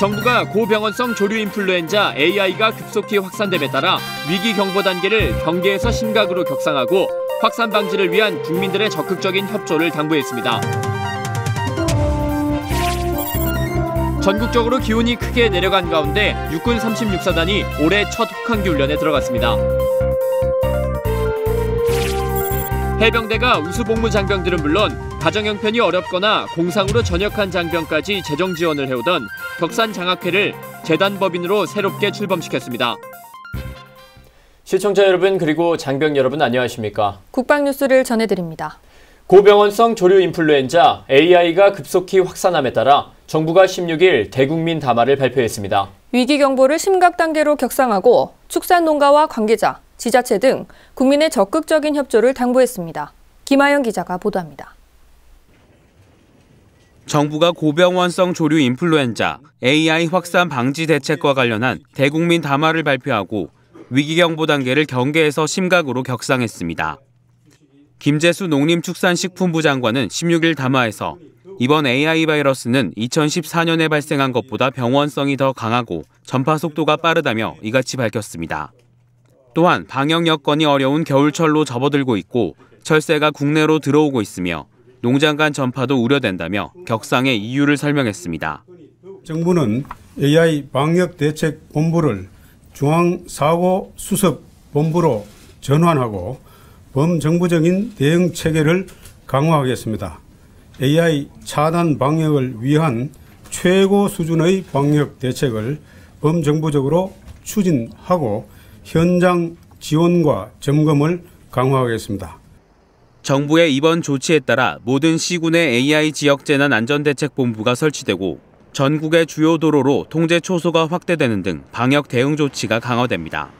정부가 고병원성 조류 인플루엔자 AI가 급속히 확산됨에 따라 위기 경보 단계를 경계에서 심각으로 격상하고 확산 방지를 위한 국민들의 적극적인 협조를 당부했습니다. 전국적으로 기온이 크게 내려간 가운데 육군 36사단이 올해 첫 혹한기 훈련에 들어갔습니다. 해병대가 우수복무 장병들은 물론 가정 형편이 어렵거나 공상으로 전역한 장병까지 재정 지원을 해오던 격산 장학회를 재단법인으로 새롭게 출범시켰습니다. 시청자 여러분 그리고 장병 여러분 안녕하십니까? 국방 뉴스를 전해드립니다. 고병원성 조류 인플루엔자 AI가 급속히 확산함에 따라 정부가 16일 대국민 담화를 발표했습니다. 위기 경보를 심각 단계로 격상하고 축산 농가와 관계자, 지자체 등 국민의 적극적인 협조를 당부했습니다. 김하영 기자가 보도합니다. 정부가 고병원성 조류 인플루엔자 AI 확산 방지 대책과 관련한 대국민 담화를 발표하고 위기경보 단계를 경계에서 심각으로 격상했습니다. 김재수 농림축산식품부 장관은 16일 담화에서 이번 AI 바이러스는 2014년에 발생한 것보다 병원성이 더 강하고 전파 속도가 빠르다며 이같이 밝혔습니다. 또한 방역 여건이 어려운 겨울철로 접어들고 있고 철새가 국내로 들어오고 있으며 농장 간 전파도 우려된다며 격상의 이유를 설명했습니다. 정부는 AI 방역 대책 본부를 중앙 사고 수습 본부로 전환하고 범정부적인 대응 체계를 강화하겠습니다. AI 차단 방역을 위한 최고 수준의 방역 대책을 범정부적으로 추진하고 현장 지원과 점검을 강화하겠습니다. 정부의 이번 조치에 따라 모든 시군의 AI 지역 재난 안전대책본부가 설치되고 전국의 주요 도로로 통제 초소가 확대되는 등 방역 대응 조치가 강화됩니다.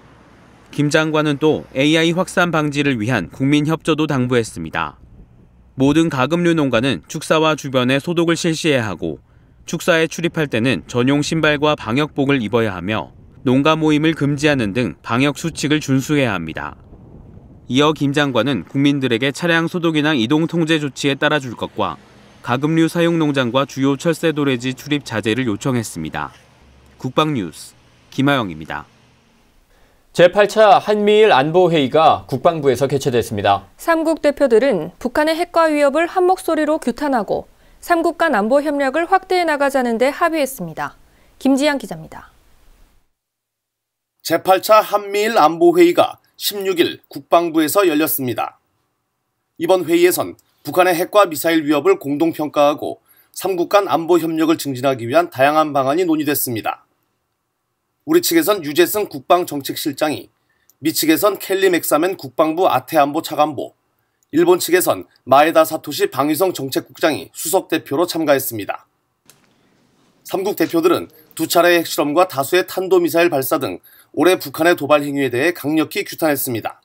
김 장관은 또 AI 확산 방지를 위한 국민 협조도 당부했습니다. 모든 가금류 농가는 축사와 주변에 소독을 실시해야 하고 축사에 출입할 때는 전용 신발과 방역복을 입어야 하며 농가 모임을 금지하는 등 방역 수칙을 준수해야 합니다. 이어 김 장관은 국민들에게 차량 소독이나 이동 통제 조치에 따라줄 것과 가금류 사용 농장과 주요 철새 도래지 출입 자제를 요청했습니다. 국방뉴스 김하영입니다. 제8차 한미일 안보회의가 국방부에서 개최됐습니다. 3국 대표들은 북한의 핵과 위협을 한 목소리로 규탄하고 3국 간 안보 협력을 확대해 나가자는 데 합의했습니다. 김지양 기자입니다. 제8차 한미일 안보회의가 16일 국방부에서 열렸습니다. 이번 회의에선 북한의 핵과 미사일 위협을 공동평가하고 3국 간 안보 협력을 증진하기 위한 다양한 방안이 논의됐습니다. 우리 측에선 유재승 국방정책실장이, 미 측에선 켈리 맥사맨 국방부 아태안보 차관보, 일본 측에선 마에다 사토시 방위성 정책국장이 수석 대표로 참가했습니다. 3국 대표들은 두 차례의 핵실험과 다수의 탄도미사일 발사 등 올해 북한의 도발 행위에 대해 강력히 규탄했습니다.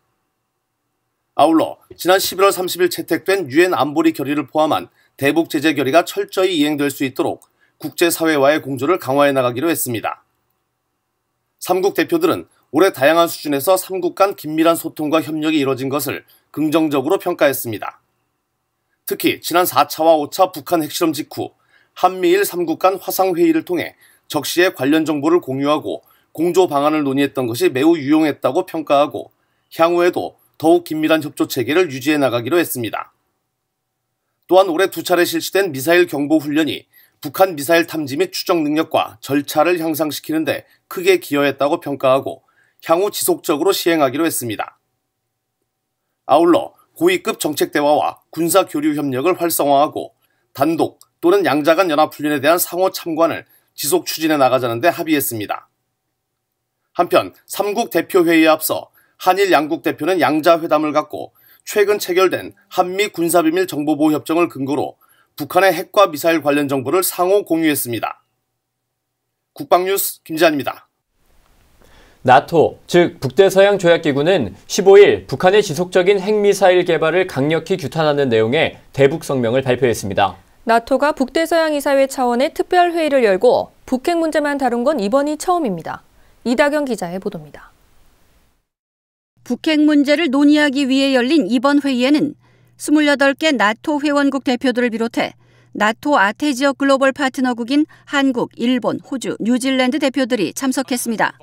아울러 지난 11월 30일 채택된 유엔 안보리 결의를 포함한 대북 제재 결의가 철저히 이행될 수 있도록 국제사회와의 공조를 강화해 나가기로 했습니다. 삼국 대표들은 올해 다양한 수준에서 삼국간 긴밀한 소통과 협력이 이뤄진 것을 긍정적으로 평가했습니다. 특히 지난 4차와 5차 북한 핵실험 직후 한미일 삼국간 화상회의를 통해 적시에 관련 정보를 공유하고 공조 방안을 논의했던 것이 매우 유용했다고 평가하고 향후에도 더욱 긴밀한 협조 체계를 유지해 나가기로 했습니다. 또한 올해 두 차례 실시된 미사일 경보 훈련이 북한 미사일 탐지 및 추적 능력과 절차를 향상시키는데 크게 기여했다고 평가하고 향후 지속적으로 시행하기로 했습니다. 아울러 고위급 정책 대화와 군사 교류 협력을 활성화하고 단독 또는 양자간 연합훈련에 대한 상호 참관을 지속 추진해 나가자는 데 합의했습니다. 한편 3국 대표회의에 앞서 한일 양국 대표는 양자회담을 갖고 최근 체결된 한미 군사비밀 정보보호 협정을 근거로 북한의 핵과 미사일 관련 정보를 상호 공유했습니다. 국방뉴스 김지한입니다. 나토, 즉 북대서양 조약기구는 15일 북한의 지속적인 핵미사일 개발을 강력히 규탄하는 내용의 대북 성명을 발표했습니다. 나토가 북대서양 이사회 차원의 특별 회의를 열고 북핵 문제만 다룬 건 이번이 처음입니다. 이다경 기자의 보도입니다. 북핵 문제를 논의하기 위해 열린 이번 회의에는 28개 나토 회원국 대표들을 비롯해 나토 아태 지역 글로벌 파트너국인 한국, 일본, 호주, 뉴질랜드 대표들이 참석했습니다.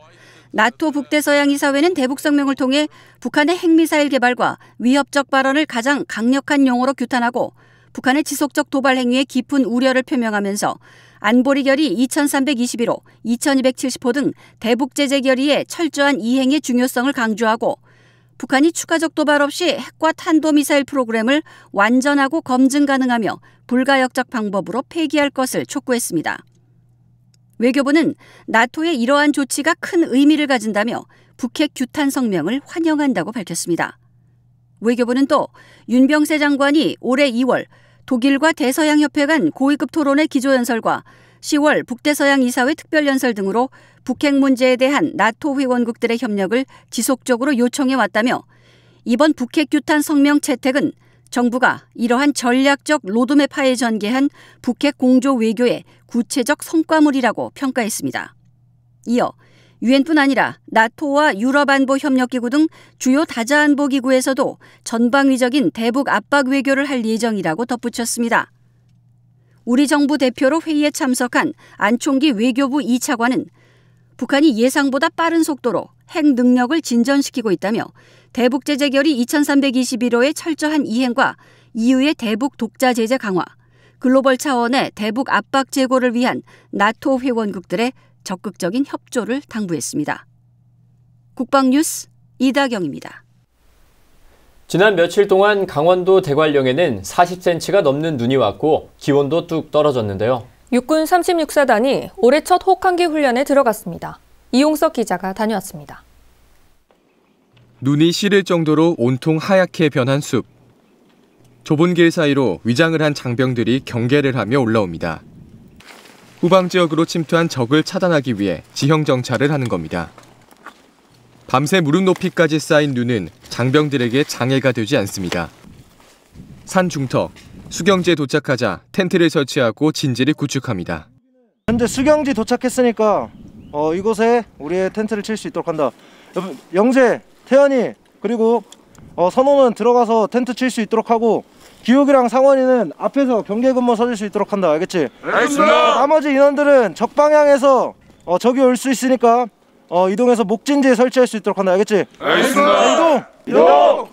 나토 북대서양이사회는 대북성명을 통해 북한의 핵미사일 개발과 위협적 발언을 가장 강력한 용어로 규탄하고 북한의 지속적 도발 행위에 깊은 우려를 표명하면서 안보리 결의 2321호, 2270호 등 대북 제재 결의의 철저한 이행의 중요성을 강조하고 북한이 추가적 도발 없이 핵과 탄도미사일 프로그램을 완전하고 검증 가능하며 불가역적 방법으로 폐기할 것을 촉구했습니다. 외교부는 나토의 이러한 조치가 큰 의미를 가진다며 북핵 규탄 성명을 환영한다고 밝혔습니다. 외교부는 또 윤병세 장관이 올해 2월 독일과 대서양협회 간 고위급 토론의 기조연설과 10월 북대서양 이사회 특별연설 등으로 북핵 문제에 대한 나토 회원국들의 협력을 지속적으로 요청해 왔다며 이번 북핵 규탄 성명 채택은 정부가 이러한 전략적 로드맵하에 전개한 북핵 공조 외교의 구체적 성과물이라고 평가했습니다. 이어 유엔뿐 아니라 나토와 유럽안보협력기구 등 주요 다자안보기구에서도 전방위적인 대북 압박 외교를 할 예정이라고 덧붙였습니다. 우리 정부 대표로 회의에 참석한 안총기 외교부 2차관은 북한이 예상보다 빠른 속도로 핵 능력을 진전시키고 있다며 대북 제재 결의 2321호의 철저한 이행과 이후의 대북 독자 제재 강화, 글로벌 차원의 대북 압박 제고를 위한 나토 회원국들의 적극적인 협조를 당부했습니다. 국방뉴스 이다경입니다. 지난 며칠 동안 강원도 대관령에는 40cm가 넘는 눈이 왔고 기온도 뚝 떨어졌는데요. 육군 36사단이 올해 첫 혹한기 훈련에 들어갔습니다. 이용석 기자가 다녀왔습니다. 눈이 시릴 정도로 온통 하얗게 변한 숲. 좁은 길 사이로 위장을 한 장병들이 경계를 하며 올라옵니다. 후방 지역으로 침투한 적을 차단하기 위해 지형 정찰을 하는 겁니다. 밤새 무릎 높이까지 쌓인 눈은 장병들에게 장애가 되지 않습니다. 산 중턱, 수경지에 도착하자 텐트를 설치하고 진지를 구축합니다. 현재 수경지 도착했으니까 어, 이곳에 우리의 텐트를 칠 수 있도록 한다. 영재, 태연이 그리고 어, 선호는 들어가서 텐트 칠 수 있도록 하고 기욱이랑 상원이는 앞에서 경계 근무 서줄 수 있도록 한다. 알겠지? 알겠습니다. 나머지 인원들은 적 방향에서 어, 적이 올 수 있으니까 어, 이동해서 목진지에 설치할 수 있도록 한다 알겠지? 알겠습니다 이동! 이동!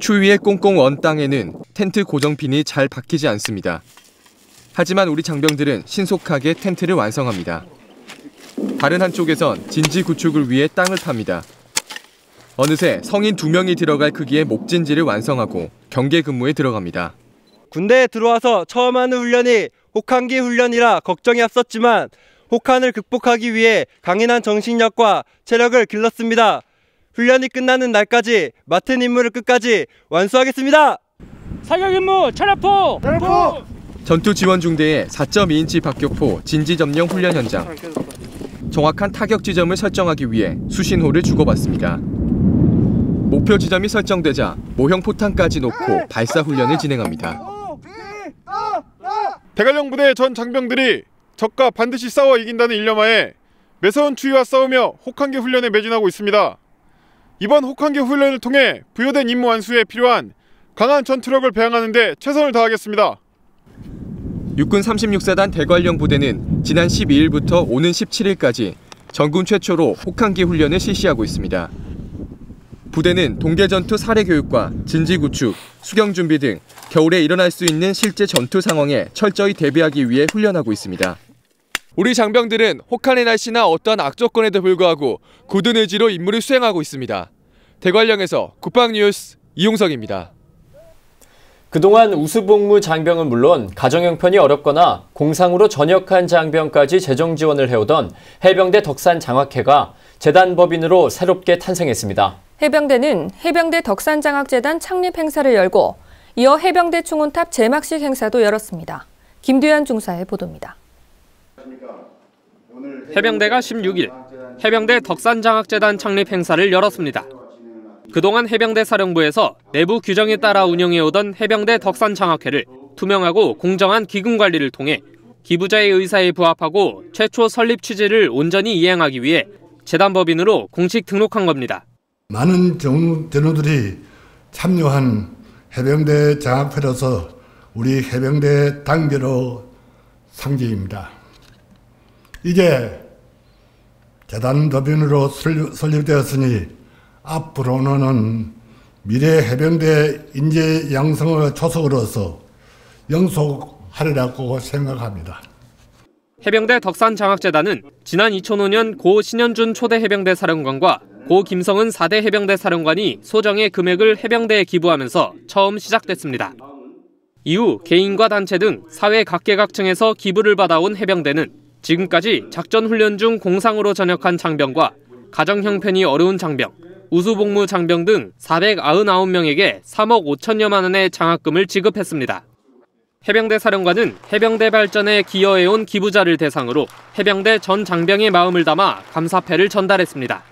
추위에 꽁꽁 언 땅에는 텐트 고정핀이 잘 박히지 않습니다 하지만 우리 장병들은 신속하게 텐트를 완성합니다 다른 한쪽에선 진지 구축을 위해 땅을 팝니다 어느새 성인 두명이 들어갈 크기의 목진지를 완성하고 경계 근무에 들어갑니다 군대에 들어와서 처음 하는 훈련이 혹한기 훈련이라 걱정이 앞섰지만 혹한을 극복하기 위해 강인한 정신력과 체력을 길렀습니다. 훈련이 끝나는 날까지 맡은 임무를 끝까지 완수하겠습니다. 사격 임무 천하포! 천하포! 전투 지원 중대의 4.2인치 박격포 진지 점령 훈련 현장. 정확한 타격 지점을 설정하기 위해 수신호를 주고받습니다. 목표 지점이 설정되자 모형 포탄까지 놓고 발사 훈련을 진행합니다. 대관령 부대 전 장병들이 적과 반드시 싸워 이긴다는 일념하에 매서운 추위와 싸우며 혹한계 훈련에 매진하고 있습니다. 이번 혹한계 훈련을 통해 부여된 임무 완수에 필요한 강한 전투력을 배양하는 데 최선을 다하겠습니다. 육군 36사단 대관령 부대는 지난 12일부터 오는 17일까지 전군 최초로 혹한기 훈련을 실시하고 있습니다. 부대는 동계 전투 사례 교육과 진지 구축, 수경 준비 등 겨울에 일어날 수 있는 실제 전투 상황에 철저히 대비하기 위해 훈련하고 있습니다. 우리 장병들은 혹한의 날씨나 어떠한 악조건에도 불구하고 굳은 의지로 임무를 수행하고 있습니다. 대관령에서 국방뉴스 이용석입니다. 그동안 우수복무 장병은 물론 가정 형편이 어렵거나 공상으로 전역한 장병까지 재정 지원을 해오던 해병대 덕산 장학회가 재단법인으로 새롭게 탄생했습니다. 해병대는 해병대 덕산장학재단 창립 행사를 열고 이어 해병대 충원탑 제막식 행사도 열었습니다. 김두현 중사의 보도입니다. 해병대가 16일 해병대 덕산장학재단 창립 행사를 열었습니다. 그동안 해병대 사령부에서 내부 규정에 따라 운영해오던 해병대 덕산장학회를 투명하고 공정한 기금 관리를 통해 기부자의 의사에 부합하고 최초 설립 취지를 온전히 이행하기 위해 재단법인으로 공식 등록한 겁니다. 많은 전우들이 참여한 해병대 장학회로서 우리 해병대 단계로 상징입니다 이제 재단 법인으로 설립되었으니 앞으로는 미래 해병대 인재 양성을 초석으로서 영속하리라고 생각합니다. 해병대 덕산장학재단은 지난 2005년 고 신현준 초대 해병대 사령관과 고 김성은 4대 해병대 사령관이 소정의 금액을 해병대에 기부하면서 처음 시작됐습니다. 이후 개인과 단체 등 사회 각계각층에서 기부를 받아온 해병대는 지금까지 작전 훈련 중 공상으로 전역한 장병과 가정 형편이 어려운 장병, 우수복무 장병 등 499명에게 3억 5천여만 원의 장학금을 지급했습니다. 해병대 사령관은 해병대 발전에 기여해온 기부자를 대상으로 해병대 전 장병의 마음을 담아 감사패를 전달했습니다.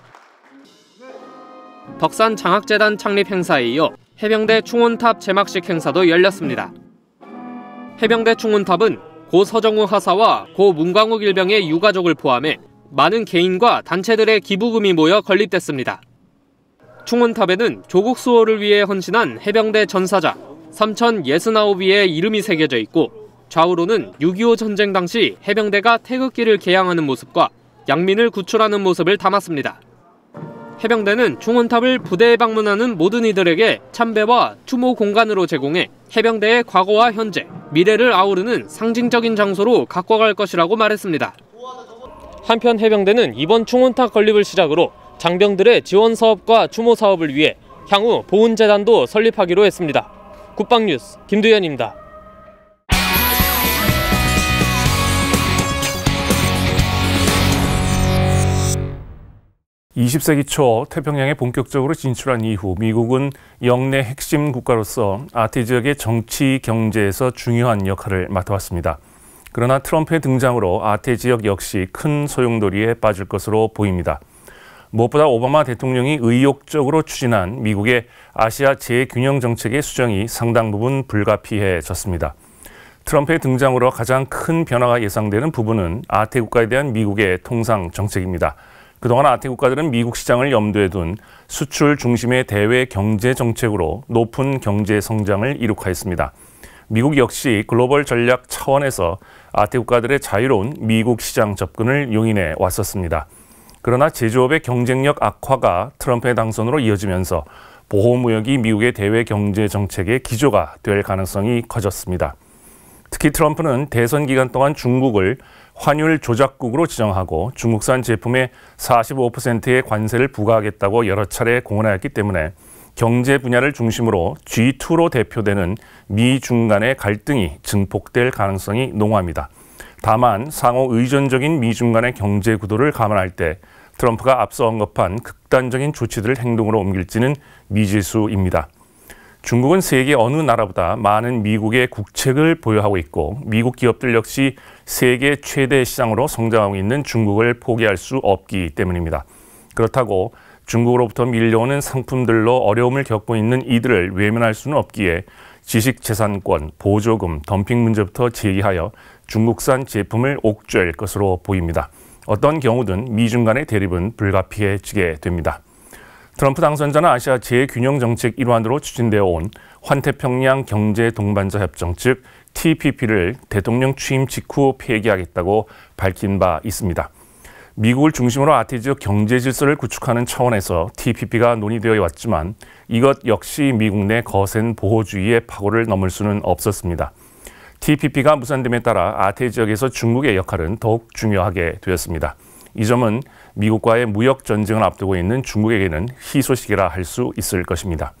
덕산 장학재단 창립 행사에 이어 해병대 충원탑 제막식 행사도 열렸습니다. 해병대 충원탑은 고 서정우 하사와 고 문광욱 일병의 유가족을 포함해 많은 개인과 단체들의 기부금이 모여 건립됐습니다. 충원탑에는 조국 수호를 위해 헌신한 해병대 전사자 3,069위의 이름이 새겨져 있고 좌우로는 6.25 전쟁 당시 해병대가 태극기를 개양하는 모습과 양민을 구출하는 모습을 담았습니다. 해병대는 중원탑을 부대에 방문하는 모든 이들에게 참배와 추모 공간으로 제공해 해병대의 과거와 현재, 미래를 아우르는 상징적인 장소로 가꿔갈 것이라고 말했습니다. 한편 해병대는 이번 충원탑 건립을 시작으로 장병들의 지원 사업과 추모 사업을 위해 향후 보훈재단도 설립하기로 했습니다. 국방뉴스 김두현입니다. 20세기 초 태평양에 본격적으로 진출한 이후 미국은 영내 핵심 국가로서 아태 지역의 정치, 경제에서 중요한 역할을 맡아왔습니다. 그러나 트럼프의 등장으로 아태 지역 역시 큰 소용돌이에 빠질 것으로 보입니다. 무엇보다 오바마 대통령이 의욕적으로 추진한 미국의 아시아 재균형 정책의 수정이 상당 부분 불가피해졌습니다. 트럼프의 등장으로 가장 큰 변화가 예상되는 부분은 아태 국가에 대한 미국의 통상 정책입니다. 그동안 아태 국가들은 미국 시장을 염두에 둔 수출 중심의 대외 경제 정책으로 높은 경제 성장을 이룩하였습니다. 미국 역시 글로벌 전략 차원에서 아태 국가들의 자유로운 미국 시장 접근을 용인해 왔었습니다. 그러나 제조업의 경쟁력 악화가 트럼프의 당선으로 이어지면서 보호무역이 미국의 대외 경제 정책의 기조가 될 가능성이 커졌습니다. 특히 트럼프는 대선 기간 동안 중국을 환율 조작국으로 지정하고 중국산 제품에 45%의 관세를 부과하겠다고 여러 차례 공언하였기 때문에 경제 분야를 중심으로 G2로 대표되는 미중 간의 갈등이 증폭될 가능성이 농후합니다. 다만 상호 의존적인 미중 간의 경제 구도를 감안할 때 트럼프가 앞서 언급한 극단적인 조치들을 행동으로 옮길지는 미지수입니다. 중국은 세계 어느 나라보다 많은 미국의 국책을 보유하고 있고 미국 기업들 역시 세계 최대 시장으로 성장하고 있는 중국을 포기할 수 없기 때문입니다. 그렇다고 중국으로부터 밀려오는 상품들로 어려움을 겪고 있는 이들을 외면할 수는 없기에 지식재산권, 보조금, 덤핑 문제부터 제기하여 중국산 제품을 옥죄할 것으로 보입니다. 어떤 경우든 미중 간의 대립은 불가피해지게 됩니다. 트럼프 당선자는 아시아 재균형 정책 일환으로 추진되어 온 환태평양 경제 동반자 협정 즉 TPP를 대통령 취임 직후 폐기하겠다고 밝힌 바 있습니다. 미국을 중심으로 아티지역 경제 질서를 구축하는 차원에서 TPP가 논의되어 왔지만 이것 역시 미국 내 거센 보호주의의 파고를 넘을 수는 없었습니다. TPP가 무산됨에 따라 아태 지역에서 중국의 역할은 더욱 중요하게 되었습니다. 이 점은 미국과의 무역 전쟁을 앞두고 있는 중국에게는 희소식이라 할 수 있을 것입니다.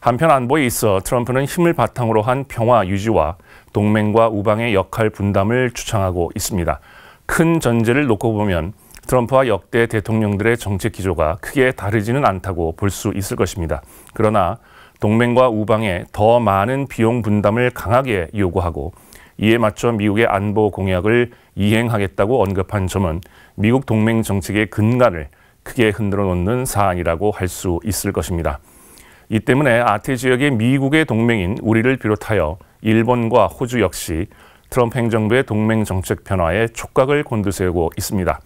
한편 안보에 있어 트럼프는 힘을 바탕으로 한 평화 유지와 동맹과 우방의 역할 분담을 주창하고 있습니다. 큰 전제를 놓고 보면 트럼프와 역대 대통령들의 정책 기조가 크게 다르지는 않다고 볼 수 있을 것입니다. 그러나 동맹과 우방에 더 많은 비용 분담을 강하게 요구하고 이에 맞춰 미국의 안보 공약을 이행하겠다고 언급한 점은 미국 동맹 정책의 근간을 크게 흔들어 놓는 사안이라고 할 수 있을 것입니다. 이 때문에 아태 지역의 미국의 동맹인 우리를 비롯하여 일본과 호주 역시 트럼프 행정부의 동맹 정책 변화에 촉각을 곤두세우고 있습니다.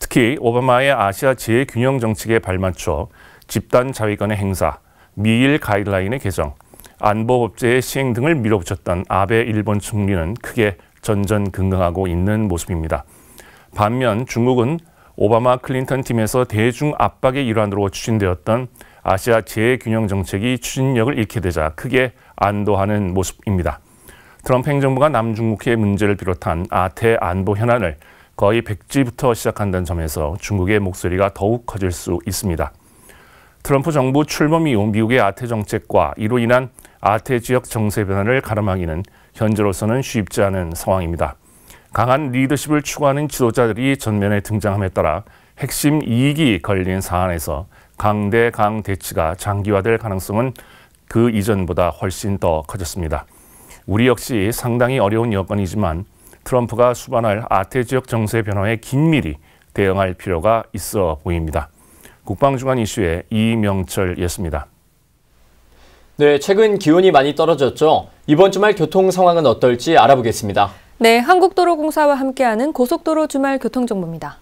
특히 오바마의 아시아 재균형 정책에 발맞춰 집단 자위권의 행사, 미일 가이드라인의 개정, 안보법제의 시행 등을 밀어붙였던 아베 일본 총리는 크게 전전긍긍하고 있는 모습입니다. 반면 중국은 오바마 클린턴 팀에서 대중 압박의 일환으로 추진되었던 아시아 재균형 정책이 추진력을 잃게 되자 크게 안도하는 모습입니다. 트럼프 행정부가 남중국해 문제를 비롯한 아태 안보 현안을 거의 백지부터 시작한다는 점에서 중국의 목소리가 더욱 커질 수 있습니다. 트럼프 정부 출범 이후 미국의 아태 정책과 이로 인한 아태 지역 정세 변화를 가늠하기는 현재로서는 쉽지 않은 상황입니다. 강한 리더십을 추구하는 지도자들이 전면에 등장함에 따라 핵심 이익이 걸린 사안에서 강대강 대치가 장기화될 가능성은 그 이전보다 훨씬 더 커졌습니다. 우리 역시 상당히 어려운 여건이지만 트럼프가 수반할 아태 지역 정세 변화에 긴밀히 대응할 필요가 있어 보입니다. 국방중간 이슈의 이명철이었습니다. 네, 최근 기온이 많이 떨어졌죠. 이번 주말 교통 상황은 어떨지 알아보겠습니다. 네, 한국도로공사와 함께하는 고속도로 주말 교통정보입니다.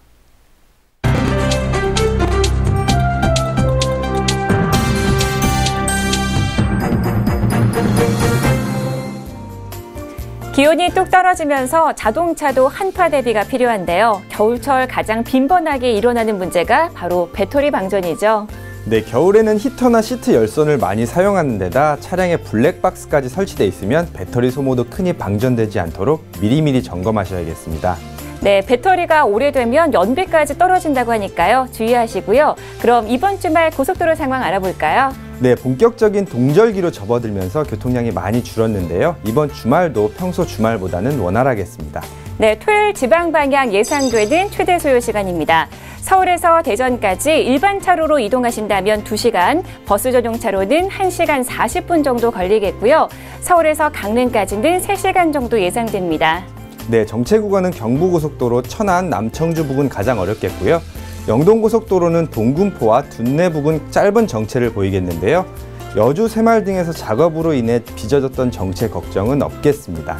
기온이 뚝 떨어지면서 자동차도 한파 대비가 필요한데요. 겨울철 가장 빈번하게 일어나는 문제가 바로 배터리 방전이죠. 네, 겨울에는 히터나 시트 열선을 많이 사용하는 데다 차량에 블랙박스까지 설치돼 있으면 배터리 소모도 큰히 방전되지 않도록 미리미리 점검하셔야겠습니다. 네, 배터리가 오래되면 연비까지 떨어진다고 하니까요. 주의하시고요. 그럼 이번 주말 고속도로 상황 알아볼까요? 네, 본격적인 동절기로 접어들면서 교통량이 많이 줄었는데요. 이번 주말도 평소 주말보다는 원활하겠습니다. 네, 토요일 지방 방향 예상되는 최대 소요 시간입니다. 서울에서 대전까지 일반 차로로 이동하신다면 2시간, 버스 전용 차로는 1시간 40분 정도 걸리겠고요. 서울에서 강릉까지는 3시간 정도 예상됩니다. 네, 정체 구간은 경부고속도로 천안 남청주 부근 가장 어렵겠고요. 영동고속도로는 동군포와 둔내 부근 짧은 정체를 보이겠는데요. 여주 새마을 등에서 작업으로 인해 빚어졌던 정체 걱정은 없겠습니다.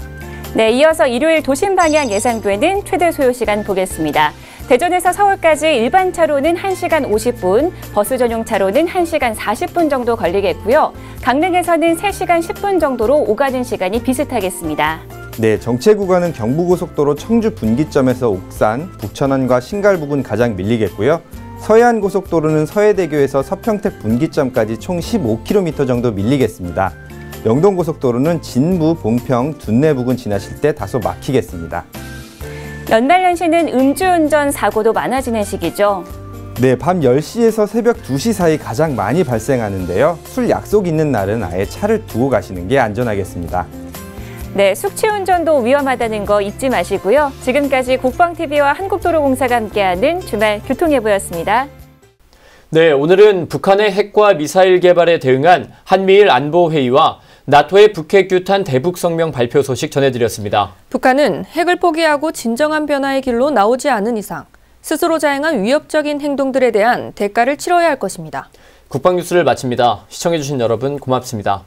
네, 이어서 일요일 도심 방향 예상되는 최대 소요 시간 보겠습니다. 대전에서 서울까지 일반 차로는 1시간 50분, 버스 전용 차로는 1시간 40분 정도 걸리겠고요. 강릉에서는 3시간 10분 정도로 오가는 시간이 비슷하겠습니다. 네, 정체 구간은 경부고속도로 청주 분기점에서 옥산, 북천안과 신갈부근 가장 밀리겠고요. 서해안 고속도로는 서해대교에서 서평택 분기점까지 총 15km 정도 밀리겠습니다. 영동고속도로는 진부 봉평, 둔내 부근 지나실 때 다소 막히겠습니다. 연말 연시는 음주운전 사고도 많아지는 시기죠. 네, 밤 10시에서 새벽 2시 사이 가장 많이 발생하는데요. 술 약속 있는 날은 아예 차를 두고 가시는 게 안전하겠습니다. 네, 숙취 운전도 위험하다는 거 잊지 마시고요. 지금까지 국방TV와 한국도로공사가 함께하는 주말 교통예보였습니다. 네, 오늘은 북한의 핵과 미사일 개발에 대응한 한미일 안보회의와 나토의 북핵 규탄 대북 성명 발표 소식 전해드렸습니다. 북한은 핵을 포기하고 진정한 변화의 길로 나오지 않은 이상 스스로 자행한 위협적인 행동들에 대한 대가를 치러야 할 것입니다. 국방뉴스를 마칩니다. 시청해주신 여러분 고맙습니다.